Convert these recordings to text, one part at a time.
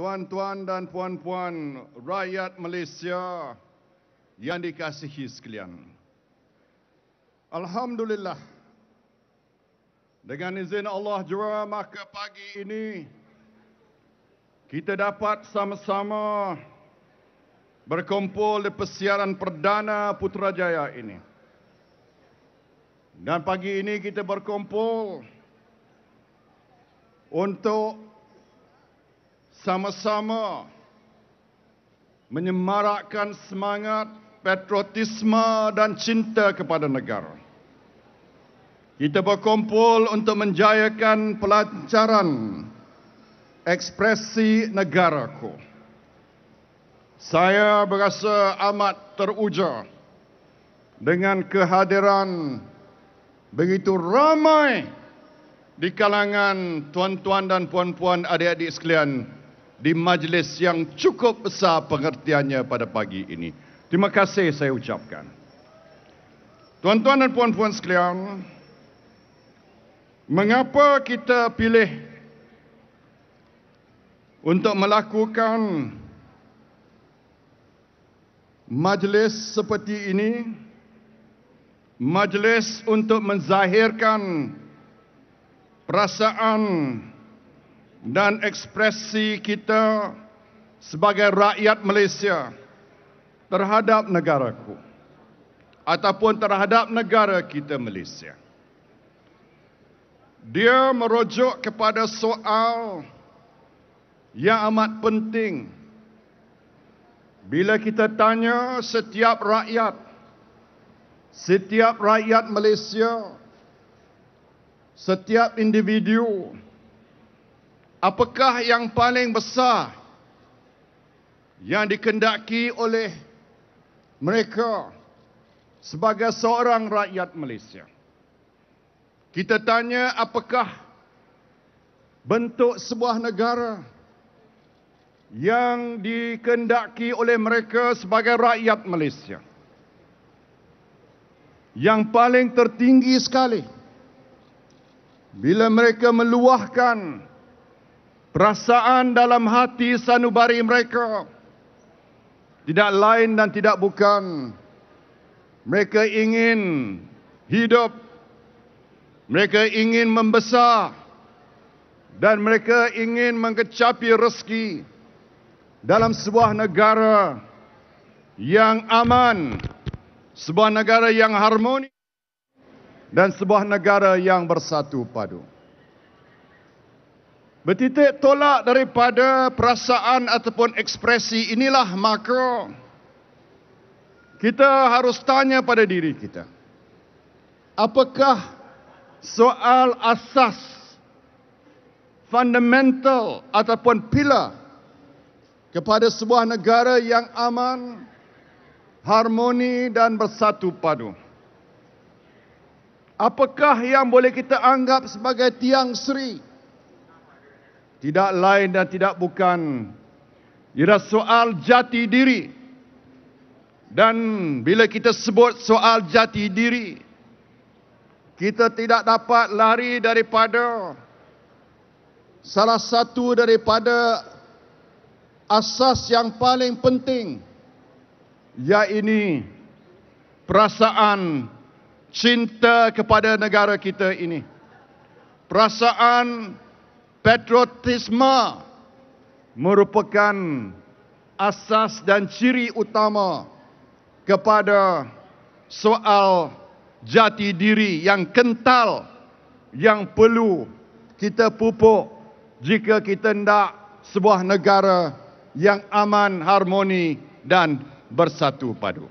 tuan-tuan dan puan-puan rakyat Malaysia yang dikasihi sekalian. Alhamdulillah, dengan izin Allah jua maka pagi ini, kita dapat sama-sama berkumpul di persiaran perdana Putrajaya ini. Dan pagi ini kita berkumpul untuk sama-sama menyemarakkan semangat patriotisme dan cinta kepada negara. Kita berkumpul untuk menjayakan pelancaran ekspresi negaraku. Saya berasa amat teruja dengan kehadiran begitu ramai di kalangan tuan-tuan dan puan-puan adik-adik sekalian di majlis yang cukup besar pengertiannya pada pagi ini. Terima kasih saya ucapkan. Tuan-tuan dan puan-puan sekalian, mengapa kita pilih untuk melakukan majlis seperti ini? Majlis untuk menzahirkan perasaan dan ekspresi kita sebagai rakyat Malaysia terhadap negaraku ataupun terhadap negara kita Malaysia. Dia merujuk kepada soal yang amat penting. Bila kita tanya setiap rakyat, setiap rakyat Malaysia, setiap individu, Apakah yang paling besar yang dikendaki oleh mereka sebagai seorang rakyat Malaysia? Kita tanya apakah bentuk sebuah negara yang dikendaki oleh mereka sebagai rakyat Malaysia? Yang paling tertinggi sekali bila mereka meluahkan perasaan dalam hati sanubari mereka tidak lain dan tidak bukan mereka ingin hidup mereka ingin membesar dan mereka ingin mengecapi rezeki dalam sebuah negara yang aman sebuah negara yang harmoni dan sebuah negara yang bersatu padu Bertitik tolak daripada perasaan ataupun ekspresi inilah maka kita harus tanya pada diri kita. Apakah soal asas fundamental ataupun pilar kepada sebuah negara yang aman, harmoni dan bersatu padu? Apakah yang boleh kita anggap sebagai tiang seri? tidak lain dan tidak bukan ialah soal jati diri. Dan bila kita sebut soal jati diri, kita tidak dapat lari daripada salah satu daripada asas yang paling penting iaitu perasaan cinta kepada negara kita ini. Perasaan Patriotisme merupakan asas dan ciri utama kepada soal jati diri yang kental yang perlu kita pupuk jika kita hendak sebuah negara yang aman, harmoni dan bersatu padu.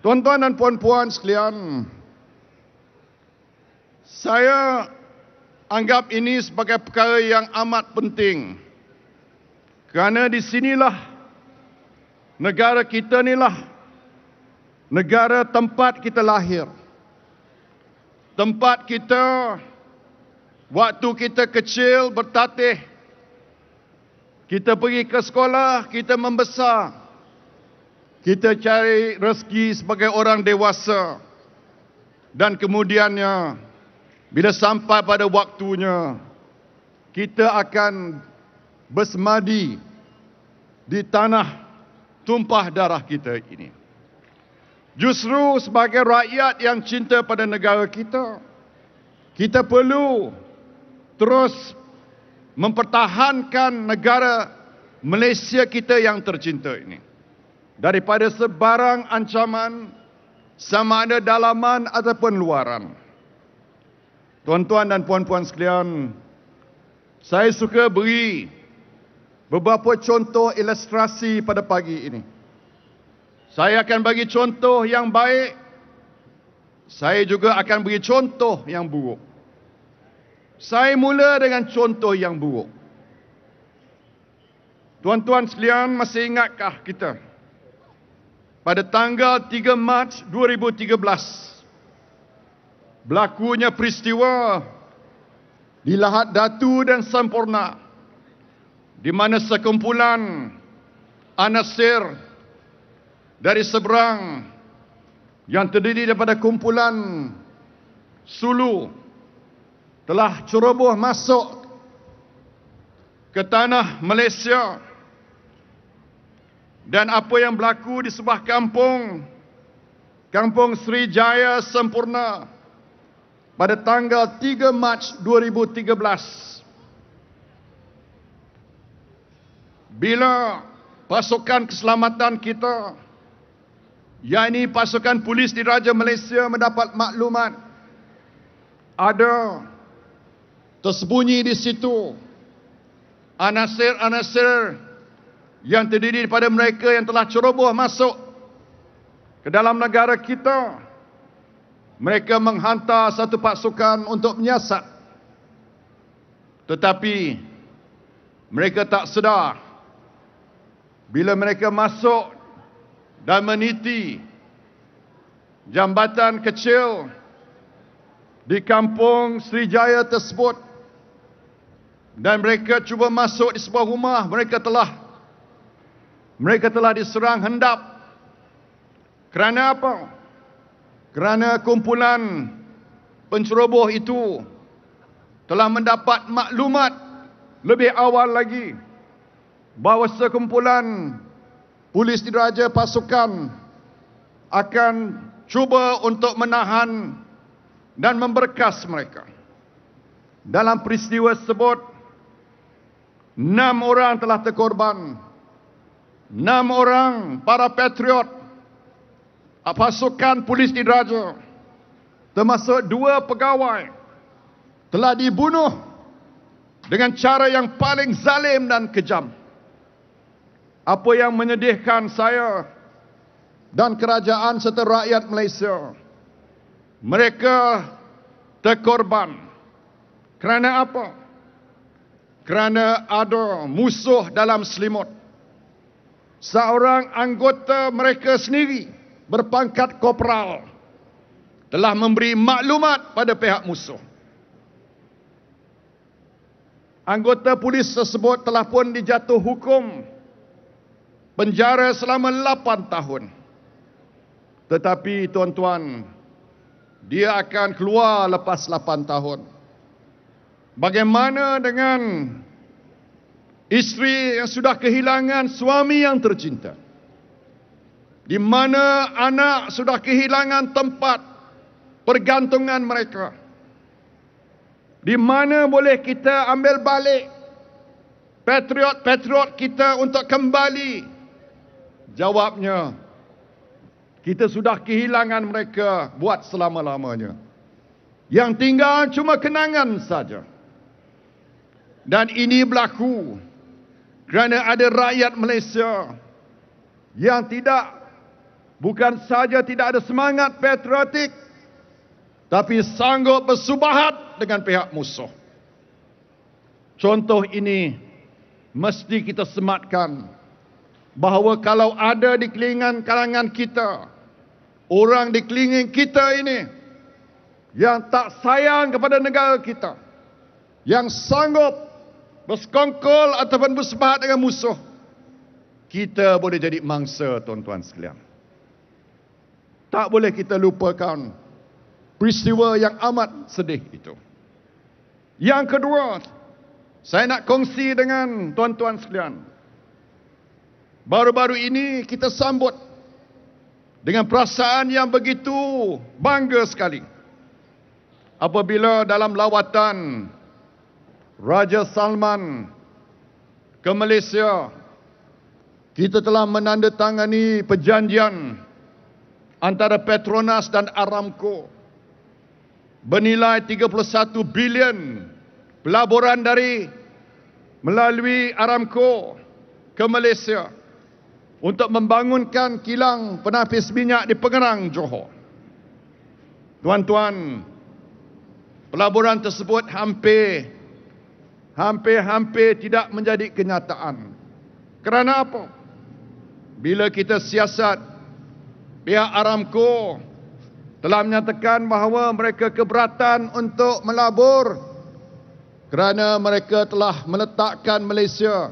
Tuan-tuan dan puan-puan sekalian, saya anggap ini sebagai perkara yang amat penting. Kerana di sinilah negara kita inilah negara tempat kita lahir. Tempat kita waktu kita kecil bertatih kita pergi ke sekolah, kita membesar. Kita cari rezeki sebagai orang dewasa. Dan kemudiannya bila sampai pada waktunya kita akan bersemadi di tanah tumpah darah kita ini. Justru sebagai rakyat yang cinta pada negara kita, kita perlu terus mempertahankan negara Malaysia kita yang tercinta ini. Daripada sebarang ancaman sama ada dalaman ataupun luaran. Tuan-tuan dan puan-puan sekalian, saya suka beri beberapa contoh ilustrasi pada pagi ini. Saya akan bagi contoh yang baik, saya juga akan beri contoh yang buruk. Saya mula dengan contoh yang buruk. Tuan-tuan sekalian masih ingatkah kita pada tanggal 3 Mac berlakunya peristiwa di Lahat Datu dan Sampurna di mana sekumpulan anasir dari seberang yang terdiri daripada kumpulan Sulu telah ceroboh masuk ke tanah Malaysia dan apa yang berlaku di sebuah kampung kampung Sri Jaya Sempurna pada tanggal 3 Mac 2013 bila pasukan keselamatan kita yakni pasukan polis di Raja Malaysia mendapat maklumat ada tersembunyi di situ anasir-anasir yang terdiri daripada mereka yang telah ceroboh masuk ke dalam negara kita mereka menghantar satu pasukan untuk menyiasat. Tetapi mereka tak sedar bila mereka masuk dan meniti jambatan kecil di kampung Sri Jaya tersebut dan mereka cuba masuk di sebuah rumah mereka telah mereka telah diserang hendap kerana apa? kerana kumpulan penceroboh itu telah mendapat maklumat lebih awal lagi bahawa sekumpulan polis diraja pasukan akan cuba untuk menahan dan memberkas mereka. Dalam peristiwa tersebut, enam orang telah terkorban. Enam orang para patriot pasukan polis di Raja termasuk dua pegawai telah dibunuh dengan cara yang paling zalim dan kejam. Apa yang menyedihkan saya dan kerajaan serta rakyat Malaysia. Mereka terkorban. Kerana apa? Kerana ada musuh dalam selimut. Seorang anggota mereka sendiri berpangkat kopral telah memberi maklumat pada pihak musuh. Anggota polis tersebut telah pun dijatuh hukum penjara selama 8 tahun. Tetapi tuan-tuan, dia akan keluar lepas 8 tahun. Bagaimana dengan isteri yang sudah kehilangan suami yang tercinta? di mana anak sudah kehilangan tempat pergantungan mereka. Di mana boleh kita ambil balik patriot-patriot kita untuk kembali? Jawabnya, kita sudah kehilangan mereka buat selama-lamanya. Yang tinggal cuma kenangan saja. Dan ini berlaku kerana ada rakyat Malaysia yang tidak bukan saja tidak ada semangat patriotik tapi sanggup bersubahat dengan pihak musuh. Contoh ini mesti kita sematkan bahawa kalau ada di kelingan kalangan kita orang di kelingan kita ini yang tak sayang kepada negara kita yang sanggup berskongkol ataupun bersepahat dengan musuh kita boleh jadi mangsa tuan-tuan sekalian. Tak boleh kita lupakan peristiwa yang amat sedih itu. Yang kedua, saya nak kongsi dengan tuan-tuan sekalian. Baru-baru ini kita sambut dengan perasaan yang begitu bangga sekali. Apabila dalam lawatan Raja Salman ke Malaysia, kita telah menandatangani perjanjian antara Petronas dan Aramco bernilai 31 bilion pelaburan dari melalui Aramco ke Malaysia untuk membangunkan kilang penapis minyak di Pengerang Johor. Tuan-tuan, pelaburan tersebut hampir hampir-hampir tidak menjadi kenyataan. Kerana apa? Bila kita siasat pihak Aramco telah menyatakan bahawa mereka keberatan untuk melabur kerana mereka telah meletakkan Malaysia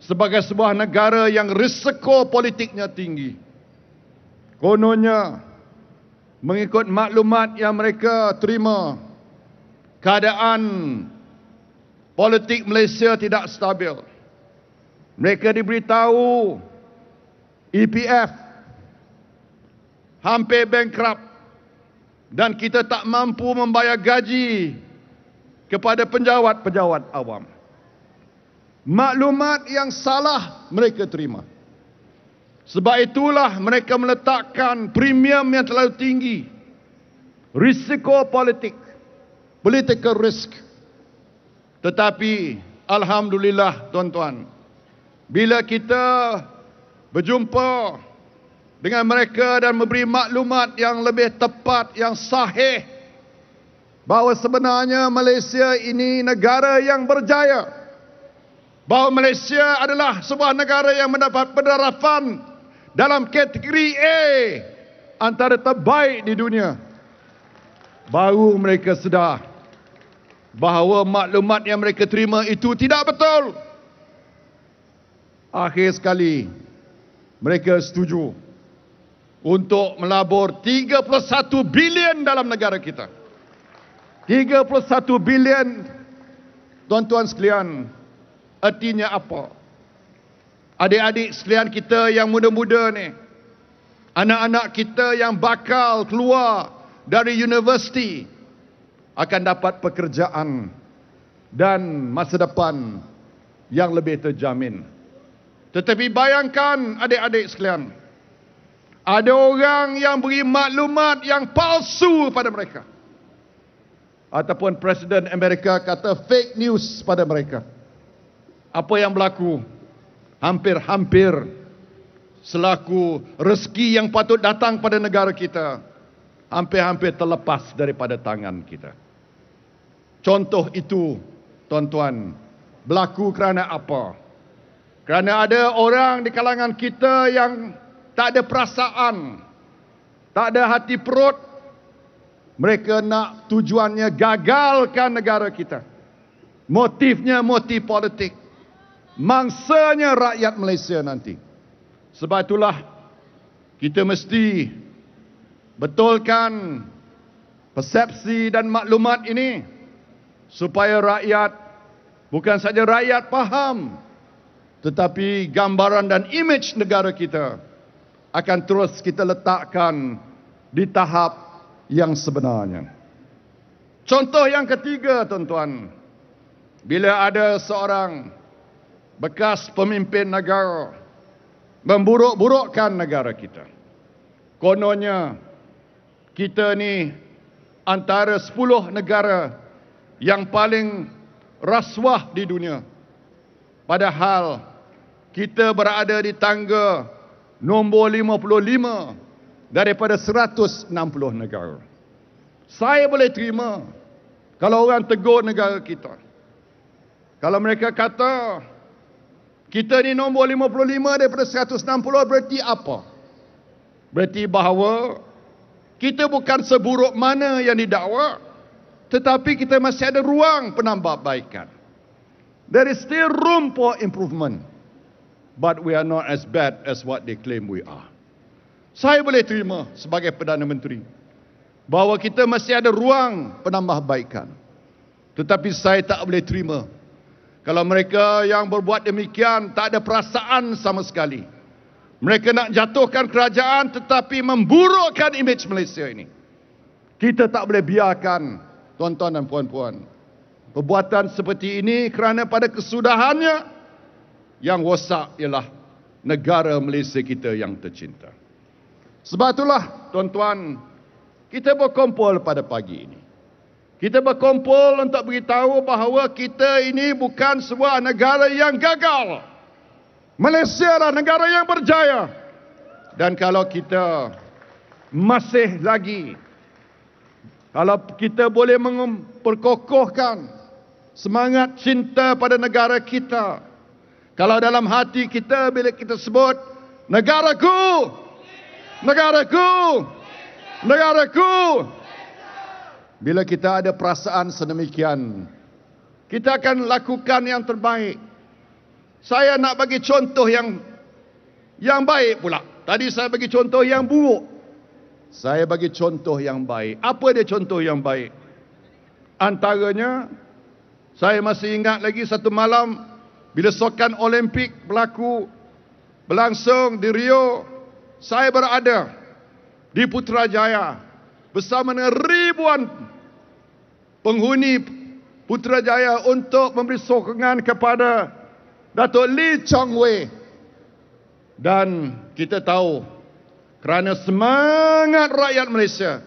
sebagai sebuah negara yang risiko politiknya tinggi. Kononnya, mengikut maklumat yang mereka terima, keadaan politik Malaysia tidak stabil. Mereka diberitahu EPF hampir bankrupt dan kita tak mampu membayar gaji kepada penjawat-penjawat awam. Maklumat yang salah mereka terima. Sebab itulah mereka meletakkan premium yang terlalu tinggi. Risiko politik. Political risk. Tetapi Alhamdulillah tuan-tuan. Bila kita berjumpa dengan mereka dan memberi maklumat yang lebih tepat, yang sahih bahawa sebenarnya Malaysia ini negara yang berjaya. Bahawa Malaysia adalah sebuah negara yang mendapat penerapan dalam kategori A antara terbaik di dunia. Baru mereka sedar bahawa maklumat yang mereka terima itu tidak betul. Akhir sekali, Mereka setuju untuk melabur 31 bilion dalam negara kita. 31 bilion tuan-tuan sekalian, artinya apa? Adik-adik sekalian kita yang muda-muda ni, anak-anak kita yang bakal keluar dari universiti akan dapat pekerjaan dan masa depan yang lebih terjamin. Tetapi bayangkan adik-adik sekalian, ada orang yang beri maklumat yang palsu pada mereka. Ataupun Presiden Amerika kata fake news pada mereka. Apa yang berlaku? Hampir-hampir selaku rezeki yang patut datang pada negara kita. Hampir-hampir terlepas daripada tangan kita. Contoh itu, tuan-tuan, berlaku kerana apa? Kerana ada orang di kalangan kita yang tak ada perasaan, tak ada hati perut. Mereka nak tujuannya gagalkan negara kita. Motifnya motif politik. Mangsanya rakyat Malaysia nanti. Sebab itulah kita mesti betulkan persepsi dan maklumat ini supaya rakyat bukan saja rakyat faham tetapi gambaran dan image negara kita akan terus kita letakkan di tahap yang sebenarnya. Contoh yang ketiga tuan-tuan, bila ada seorang bekas pemimpin negara memburuk-burukkan negara kita. Kononnya kita ni antara 10 negara yang paling rasuah di dunia. Padahal kita berada di tangga nombor 55 daripada 160 negara. Saya boleh terima kalau orang tegur negara kita. Kalau mereka kata kita ni nombor 55 daripada 160 berarti apa? Berarti bahawa kita bukan seburuk mana yang didakwa tetapi kita masih ada ruang penambahbaikan. There is still room for improvement but we are not as bad as what they claim we are. Saya boleh terima sebagai Perdana Menteri bahawa kita masih ada ruang penambahbaikan. Tetapi saya tak boleh terima kalau mereka yang berbuat demikian tak ada perasaan sama sekali. Mereka nak jatuhkan kerajaan tetapi memburukkan imej Malaysia ini. Kita tak boleh biarkan tuan-tuan dan puan-puan. Perbuatan seperti ini kerana pada kesudahannya yang rosak ialah negara Malaysia kita yang tercinta. Sebab itulah tuan-tuan, kita berkumpul pada pagi ini. Kita berkumpul untuk beritahu bahawa kita ini bukan sebuah negara yang gagal. Malaysia adalah negara yang berjaya. Dan kalau kita masih lagi, kalau kita boleh memperkokohkan semangat cinta pada negara kita, kalau dalam hati kita bila kita sebut negaraku, negaraku, negaraku. Bila kita ada perasaan sedemikian, kita akan lakukan yang terbaik. Saya nak bagi contoh yang yang baik pula. Tadi saya bagi contoh yang buruk. Saya bagi contoh yang baik. Apa dia contoh yang baik? Antaranya saya masih ingat lagi satu malam bila sokan Olimpik berlaku berlangsung di Rio, saya berada di Putrajaya bersama dengan ribuan penghuni Putrajaya untuk memberi sokongan kepada Datuk Lee Chong Wei. Dan kita tahu kerana semangat rakyat Malaysia,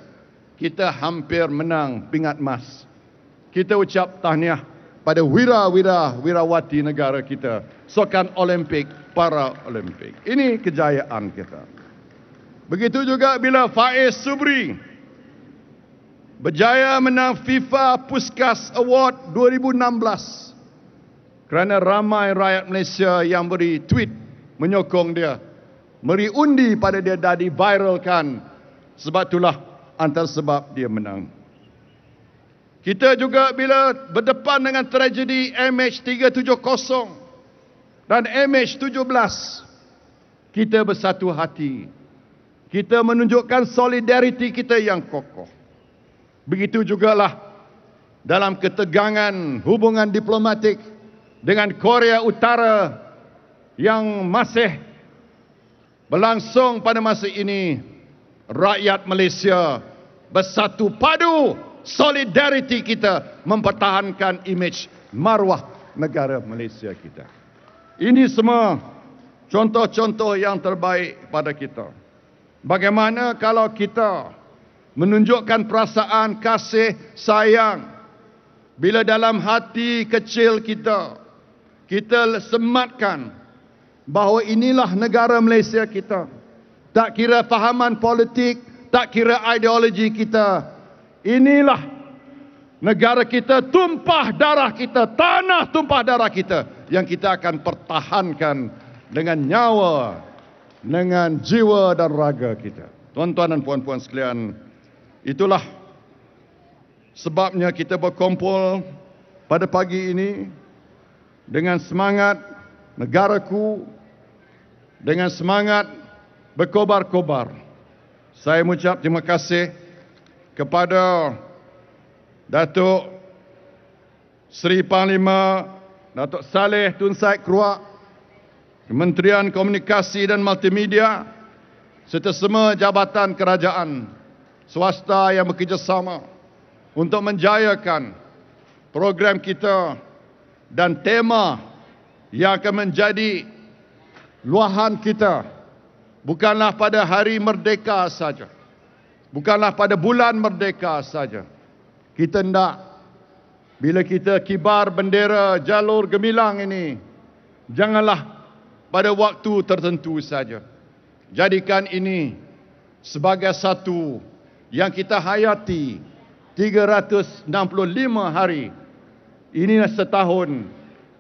kita hampir menang pingat emas. Kita ucap tahniah pada wira-wira wirawati negara kita sokan olimpik para olimpik ini kejayaan kita begitu juga bila Faiz Subri berjaya menang FIFA Puskas Award 2016 kerana ramai rakyat Malaysia yang beri tweet menyokong dia meri undi pada dia dah viralkan, sebab itulah antara sebab dia menang kita juga bila berdepan dengan tragedi MH370 dan MH17 kita bersatu hati. Kita menunjukkan solidariti kita yang kokoh. Begitu jugalah dalam ketegangan hubungan diplomatik dengan Korea Utara yang masih berlangsung pada masa ini rakyat Malaysia bersatu padu Solidariti kita mempertahankan imej maruah negara Malaysia kita. Ini semua contoh-contoh yang terbaik pada kita. Bagaimana kalau kita menunjukkan perasaan kasih sayang bila dalam hati kecil kita kita sematkan bahawa inilah negara Malaysia kita. Tak kira fahaman politik, tak kira ideologi kita, Inilah negara kita tumpah darah kita, tanah tumpah darah kita yang kita akan pertahankan dengan nyawa, dengan jiwa dan raga kita. Tuan-tuan dan puan-puan sekalian, itulah sebabnya kita berkumpul pada pagi ini dengan semangat negaraku, dengan semangat berkobar-kobar. Saya mengucap terima kasih kepada Datuk Seri Panglima Datuk Saleh Tun Said Keruak Kementerian Komunikasi dan Multimedia serta semua jabatan kerajaan swasta yang bekerjasama untuk menjayakan program kita dan tema yang akan menjadi luahan kita bukanlah pada hari merdeka saja bukanlah pada bulan merdeka saja. Kita hendak bila kita kibar bendera jalur gemilang ini janganlah pada waktu tertentu saja. Jadikan ini sebagai satu yang kita hayati 365 hari. ini setahun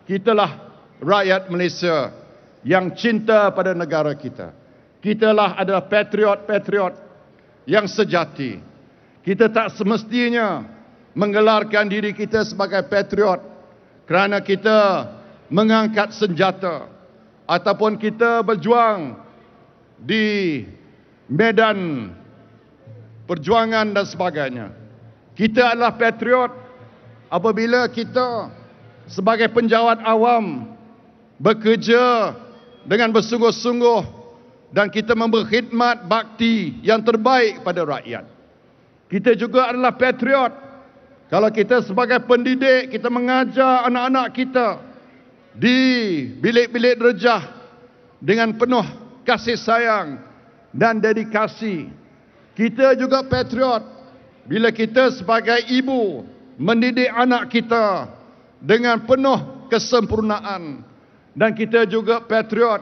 kitalah rakyat Malaysia yang cinta pada negara kita. Kitalah adalah patriot-patriot yang sejati. Kita tak semestinya menggelarkan diri kita sebagai patriot kerana kita mengangkat senjata ataupun kita berjuang di medan perjuangan dan sebagainya. Kita adalah patriot apabila kita sebagai penjawat awam bekerja dengan bersungguh-sungguh dan kita memberkhidmat bakti yang terbaik pada rakyat. Kita juga adalah patriot. Kalau kita sebagai pendidik, kita mengajar anak-anak kita di bilik-bilik derjah dengan penuh kasih sayang dan dedikasi. Kita juga patriot bila kita sebagai ibu mendidik anak kita dengan penuh kesempurnaan dan kita juga patriot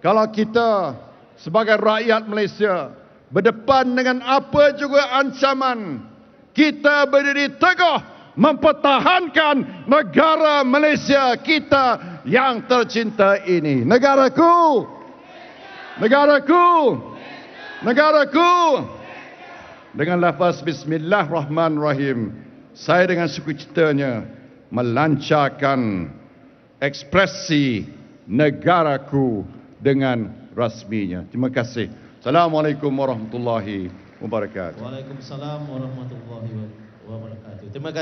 kalau kita sebagai rakyat Malaysia berdepan dengan apa juga ancaman kita berdiri teguh mempertahankan negara Malaysia kita yang tercinta ini negaraku negaraku negaraku dengan lafaz bismillahirrahmanirrahim saya dengan sukacitanya melancarkan ekspresi negaraku dengan rasminya. Terima kasih. Assalamualaikum warahmatullahi wabarakatuh. Waalaikumsalam warahmatullahi wabarakatuh. Terima kasih.